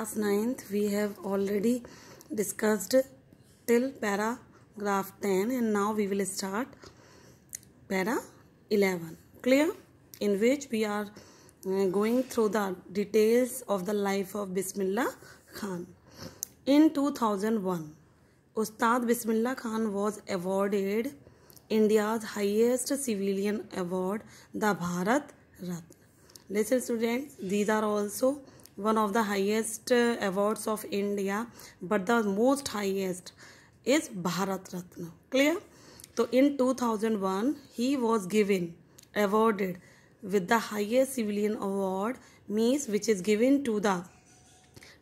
Class ninth we have already discussed till paragraph ten and now we will start para eleven clear in which we are going through the details of the life of Bismillah Khan in two thousand one Ustad Bismillah Khan was awarded India's highest civilian award the Bharat Ratna lesson student these are also one of the highest awards of India, but the most highest is Bharat Ratna. Clear? So in 2001, he was given, awarded with the highest civilian award, means which is given to the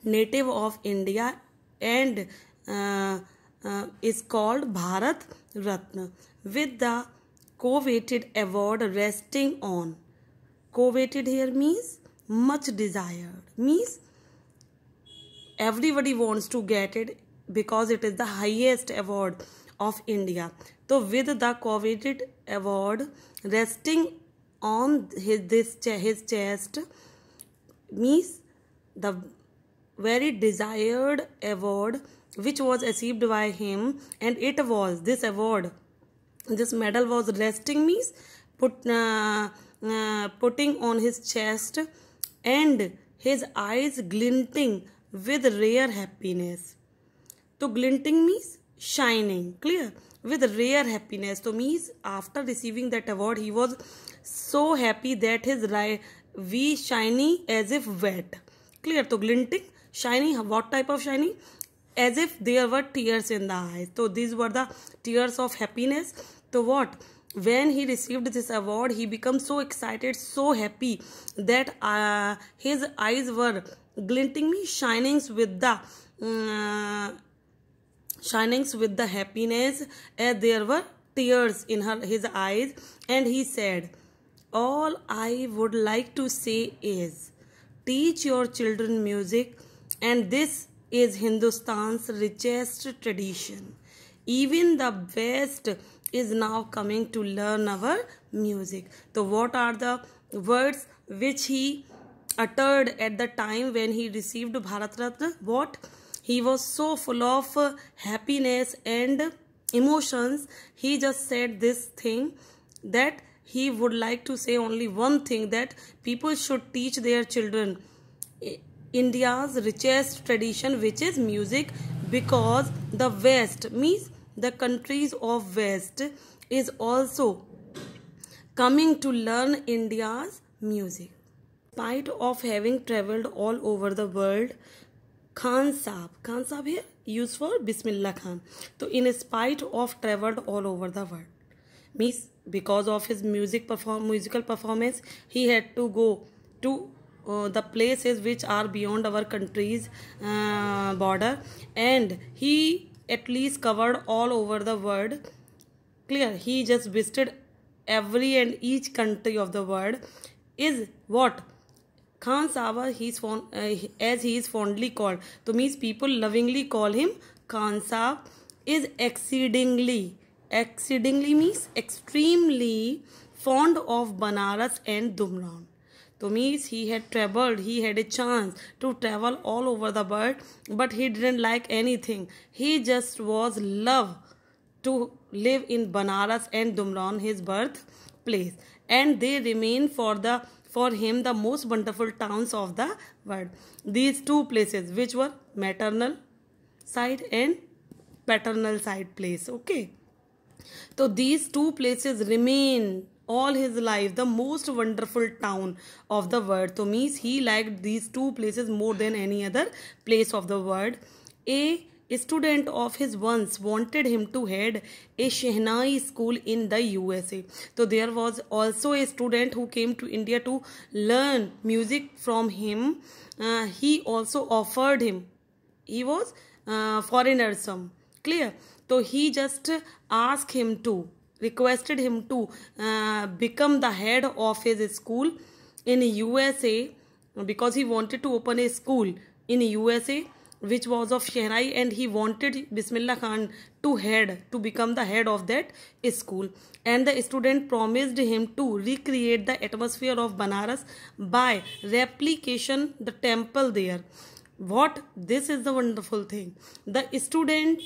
native of India and uh, uh, is called Bharat Ratna with the coveted award resting on. Coveted here means much desired means everybody wants to get it because it is the highest award of India. So with the coveted award resting on his this his chest means the very desired award which was achieved by him and it was this award this medal was resting means put uh, uh, putting on his chest and his eyes glinting with rare happiness. So glinting means shining, clear? With rare happiness. So means after receiving that award, he was so happy that his V shiny as if wet. Clear? So glinting, shiny, what type of shiny? As if there were tears in the eyes. So these were the tears of happiness. So what? when he received this award he became so excited so happy that uh, his eyes were glinting shining with the uh, with the happiness as uh, there were tears in her his eyes and he said all i would like to say is teach your children music and this is hindustan's richest tradition even the best is now coming to learn our music. So what are the words which he uttered at the time when he received Bharat Ratna? What? He was so full of happiness and emotions. He just said this thing that he would like to say only one thing that people should teach their children India's richest tradition which is music because the West means the countries of west is also coming to learn india's music spite of having traveled all over the world khan saab khan saab here used for bismillah khan so in spite of traveled all over the world means because of his music perform musical performance he had to go to uh, the places which are beyond our country's uh, border and he at least covered all over the world clear he just visited every and each country of the world is what Khan sahab he is fond, uh, as he is fondly called to means people lovingly call him Khan sahab is exceedingly exceedingly means extremely fond of Banaras and Dumran so means he had traveled, he had a chance to travel all over the world, but he didn't like anything. He just was love to live in Banaras and Dumran, his birthplace. And they remain for the for him the most wonderful towns of the world. These two places which were maternal side and paternal side place. Okay. So these two places remain all his life the most wonderful town of the world. So means he liked these two places more than any other place of the world. A student of his once wanted him to head a Shehnai school in the USA. So there was also a student who came to India to learn music from him. Uh, he also offered him. He was uh, foreigner some. Clear? So he just asked him to requested him to uh, become the head of his school in USA because he wanted to open a school in USA which was of Shehrai and he wanted Bismillah Khan to head to become the head of that school and the student promised him to recreate the atmosphere of Banaras by replication the temple there what this is the wonderful thing the student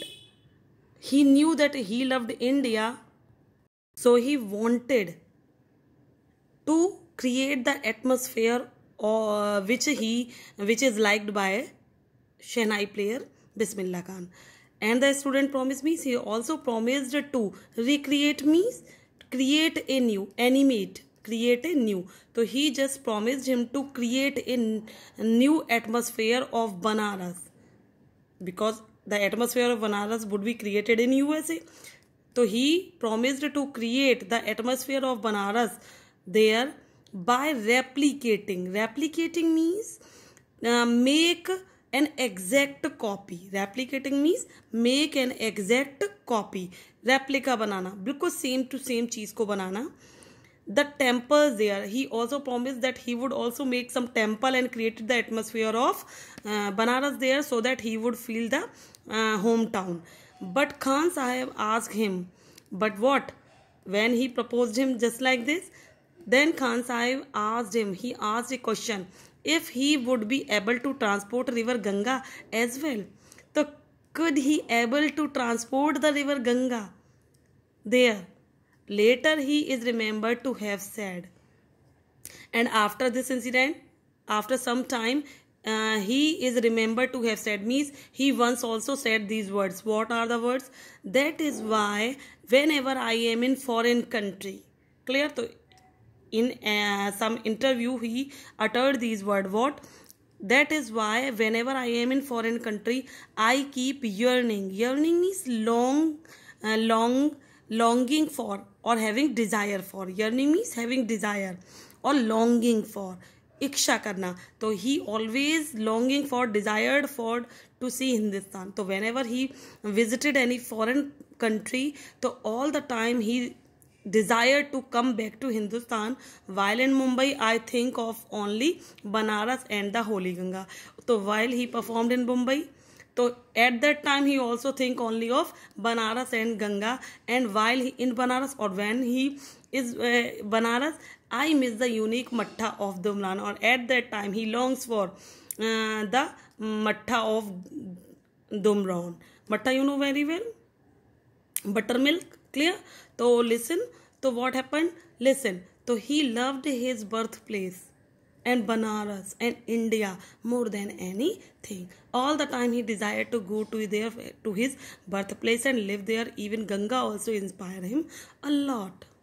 he knew that he loved India so he wanted to create the atmosphere or uh, which he which is liked by Chennai player Bismillah Khan. And the student promised me. He also promised to recreate me, create a new, animate, create a new. So he just promised him to create a new atmosphere of Banaras because the atmosphere of Banaras would be created in USA. So he promised to create the atmosphere of Banaras there by replicating. Replicating means uh, make an exact copy. Replicating means make an exact copy. Replica banana. बिल्कुल same to same चीज को बनाना the temple there he also promised that he would also make some temple and create the atmosphere of uh, banaras there so that he would feel the uh, hometown but Khan Sahib asked him, But what? When he proposed him just like this, then Khan Sahib asked him, he asked a question if he would be able to transport river Ganga as well. So could he able to transport the river Ganga there? Later he is remembered to have said. And after this incident, after some time, uh, he is remembered to have said means he once also said these words what are the words that is why whenever i am in foreign country clear to in uh, some interview he uttered these words what that is why whenever i am in foreign country i keep yearning yearning means long uh, long longing for or having desire for yearning means having desire or longing for इच्छा करना तो he always longing for desired for to see Hindustan तो when ever he visited any foreign country तो all the time he desire to come back to Hindustan while in Mumbai I think of only Banaras and the holy Ganga तो while he performed in Mumbai तो at that time he also think only of Banaras and Ganga and while he in Banaras और when he is Banaras I miss the unique mattha of the maulana और at that time he longs for the mattha of Dumraon mattha you know very well buttermilk clear तो listen तो what happen listen तो he loved his birth place and Banaras and India more than anything all the time he desire to go to there to his birth place and live there even Ganga also inspire him a lot